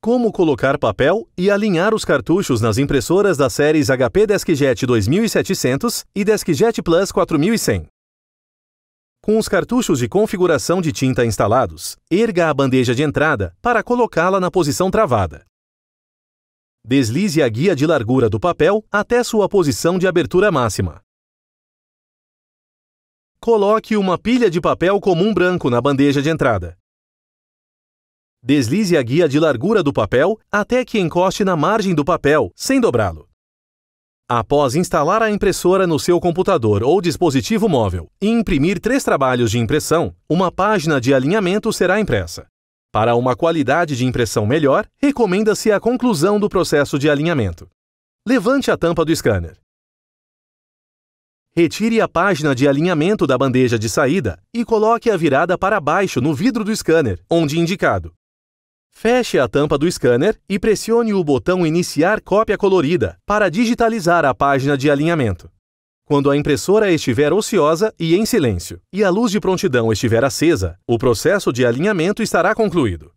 Como colocar papel e alinhar os cartuchos nas impressoras das séries HP DeskJet 2700 e DeskJet Plus 4100. Com os cartuchos de configuração de tinta instalados, erga a bandeja de entrada para colocá-la na posição travada. Deslize a guia de largura do papel até sua posição de abertura máxima. Coloque uma pilha de papel comum branco na bandeja de entrada. Deslize a guia de largura do papel até que encoste na margem do papel, sem dobrá-lo. Após instalar a impressora no seu computador ou dispositivo móvel e imprimir três trabalhos de impressão, uma página de alinhamento será impressa. Para uma qualidade de impressão melhor, recomenda-se a conclusão do processo de alinhamento. Levante a tampa do scanner. Retire a página de alinhamento da bandeja de saída e coloque-a virada para baixo no vidro do scanner, onde indicado. Feche a tampa do scanner e pressione o botão Iniciar cópia colorida para digitalizar a página de alinhamento. Quando a impressora estiver ociosa e em silêncio e a luz de prontidão estiver acesa, o processo de alinhamento estará concluído.